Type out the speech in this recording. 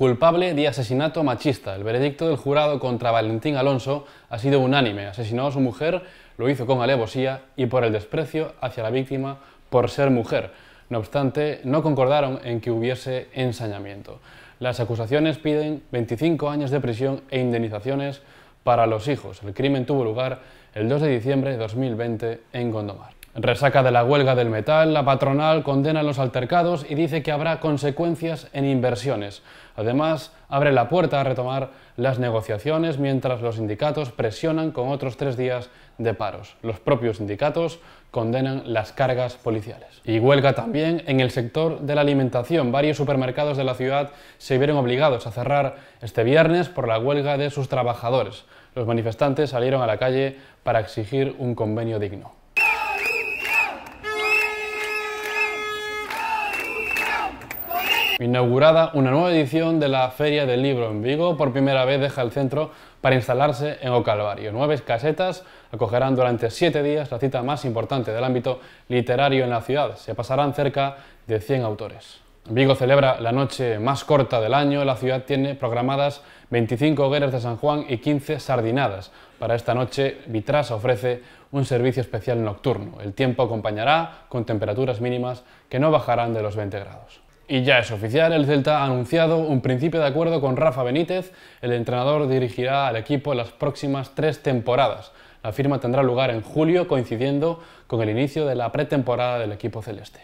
Culpable de asesinato machista. El veredicto del jurado contra Valentín Alonso ha sido unánime. Asesinó a su mujer, lo hizo con alevosía y por el desprecio hacia la víctima por ser mujer. No obstante, no concordaron en que hubiese ensañamiento. Las acusaciones piden 25 años de prisión e indemnizaciones para los hijos. El crimen tuvo lugar el 2 de diciembre de 2020 en Gondomar. Resaca de la huelga del metal, la patronal condena los altercados y dice que habrá consecuencias en inversiones. Además, abre la puerta a retomar las negociaciones mientras los sindicatos presionan con otros tres días de paros. Los propios sindicatos condenan las cargas policiales. Y huelga también en el sector de la alimentación. Varios supermercados de la ciudad se vieron obligados a cerrar este viernes por la huelga de sus trabajadores. Los manifestantes salieron a la calle para exigir un convenio digno. Inaugurada una nueva edición de la Feria del Libro en Vigo, por primera vez deja el centro para instalarse en Ocalvario. Nueve casetas acogerán durante siete días la cita más importante del ámbito literario en la ciudad. Se pasarán cerca de 100 autores. Vigo celebra la noche más corta del año. La ciudad tiene programadas 25 hogueras de San Juan y 15 sardinadas. Para esta noche, Vitras ofrece un servicio especial nocturno. El tiempo acompañará con temperaturas mínimas que no bajarán de los 20 grados. Y ya es oficial, el Celta ha anunciado un principio de acuerdo con Rafa Benítez. El entrenador dirigirá al equipo las próximas tres temporadas. La firma tendrá lugar en julio, coincidiendo con el inicio de la pretemporada del equipo celeste.